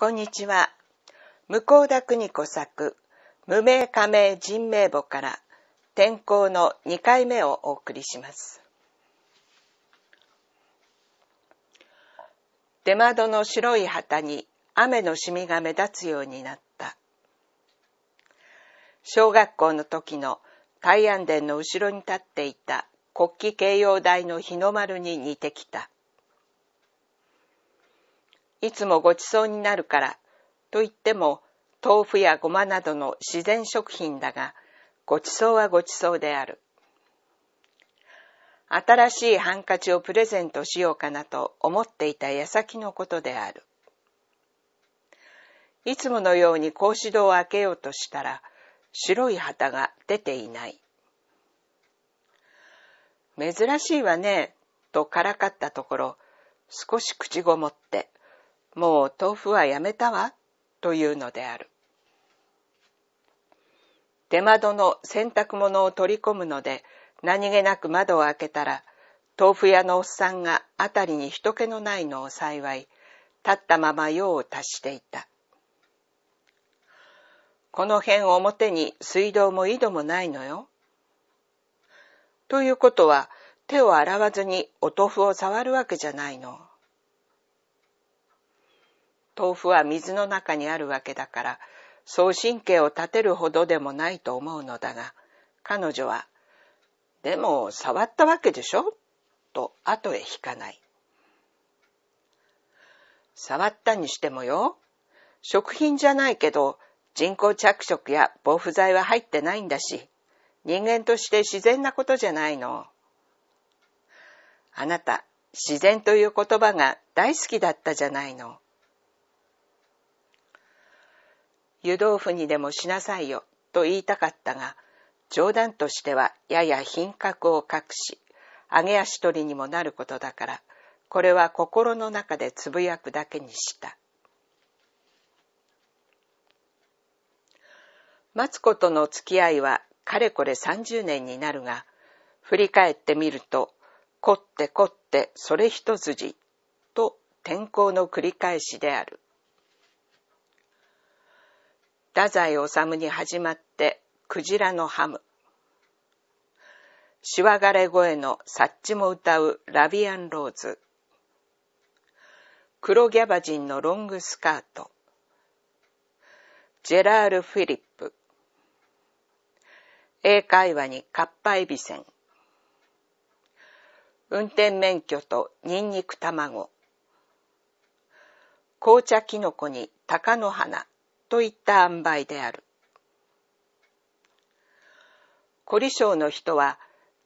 こんにちは。向田邦子作、無名仮名人名簿から天候の2回目をお送りします。出窓の白い旗に雨のシミが目立つようになった。小学校の時の大安殿の後ろに立っていた国旗掲揚台の日の丸に似てきた。いつもごちそうになるから、と言っても、豆腐やごまなどの自然食品だが、ごちそうはごちそうである。新しいハンカチをプレゼントしようかなと思っていた矢先のことである。いつものように格子戸を開けようとしたら、白い旗が出ていない。珍しいわね、とからかったところ、少し口ごもって、もう豆腐はやめたわ、というのである。出窓の洗濯物を取り込むので、何気なく窓を開けたら、豆腐屋のおっさんが辺りに人気のないのを幸い、立ったまま用を足していた。この辺表に水道も井戸もないのよ。ということは、手を洗わずにお豆腐を触るわけじゃないの。豆腐は水の中にあるわけだから、そう神経を立てるほどでもないと思うのだが、彼女は、でも触ったわけでしょと後へ引かない。触ったにしてもよ、食品じゃないけど人工着色や防腐剤は入ってないんだし、人間として自然なことじゃないの。あなた、自然という言葉が大好きだったじゃないの。湯豆腐にでもしなさいよと言いたかったが冗談としてはやや品格を隠し揚げ足取りにもなることだからこれは心の中でつぶやくだけにしたマツコとの付き合いはかれこれ30年になるが振り返ってみると凝って凝ってそれ一筋と転校の繰り返しである太宰治に始まってクジラのハムしわがれ声のサッチも歌うラビアンローズ黒ギャバジンのロングスカートジェラール・フィリップ英会話にかっぱえびせん運転免許とニンニク卵紅茶キノコに鷹の花といった塩梅である。凝り性の人は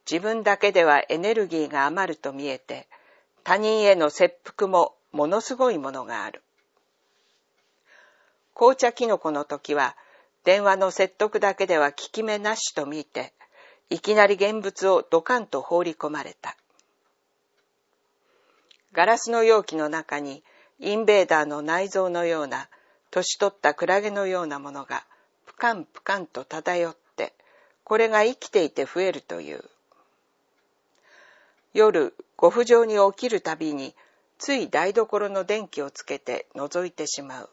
自分だけではエネルギーが余ると見えて他人への切腹もものすごいものがある。紅茶キノコの時は電話の説得だけでは効き目なしと見ていきなり現物をドカンと放り込まれた。ガラスの容器の中にインベーダーの内臓のような年取ったクラゲのようなものがプカンプカンと漂ってこれが生きていて増えるという夜ご不浄に起きるたびについ台所の電気をつけて覗いてしまう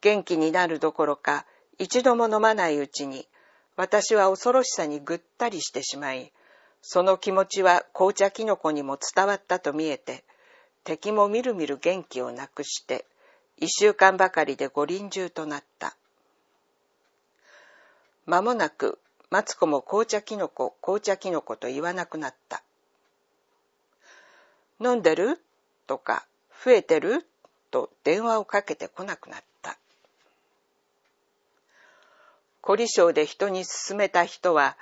元気になるどころか一度も飲まないうちに私は恐ろしさにぐったりしてしまいその気持ちは紅茶キノコにも伝わったと見えて敵もみるみる元気をなくして一週間ばかりで五輪中となった。間もなく、マツコも紅茶キノコ、紅茶キノコと言わなくなった。飲んでるとか、増えてると電話をかけてこなくなった。凝り性で人に勧めた人は、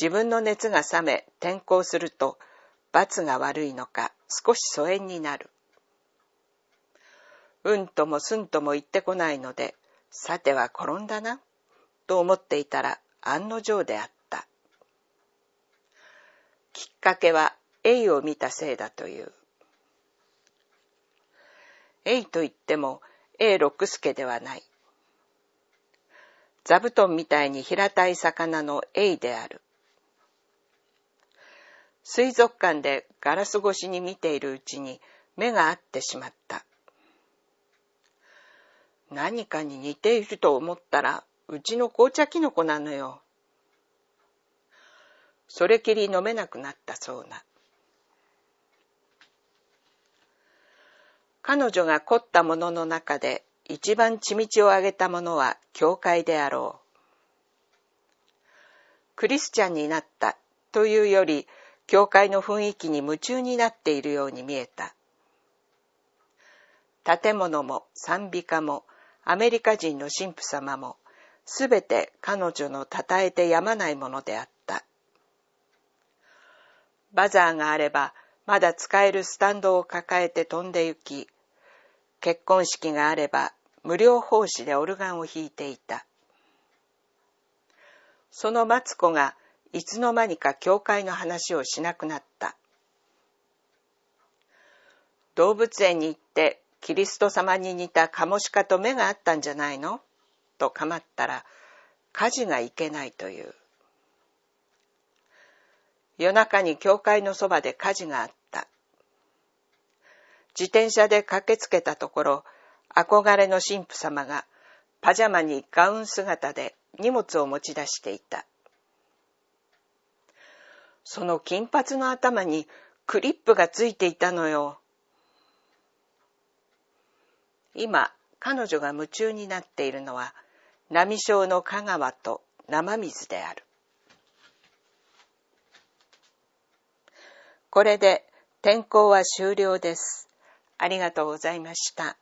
自分の熱が冷め転校すると罰が悪いのか少し疎遠になるうんともすんとも言ってこないので、さては転んだな、と思っていたら案の定であった。きっかけは、エイを見たせいだという。エイといっても、エイ六助ではない。座布団みたいに平たい魚のエイである。水族館でガラス越しに見ているうちに目が合ってしまった。何かに似ていると思ったらうちの紅茶キノコなのよ。それきり飲めなくなったそうな。彼女が凝ったものの中で一番地道をあげたものは教会であろう。クリスチャンになったというより教会の雰囲気に夢中になっているように見えた。建物も賛美歌もアメリカ人の神父様も、すべて彼女のたたえてやまないものであった。バザーがあれば、まだ使えるスタンドを抱えて飛んで行き、結婚式があれば、無料奉仕でオルガンを弾いていた。そのマツコが、いつの間にか教会の話をしなくなった。動物園に行ってキリスト様に似たカモシカと目があったんじゃないのと構ったら火事がいけないという夜中に教会のそばで火事があった自転車で駆けつけたところ憧れの神父様がパジャマにガウン姿で荷物を持ち出していたその金髪の頭にクリップがついていたのよ今彼女が夢中になっているのは波性の香川と生水であるこれで転校は終了ですありがとうございました。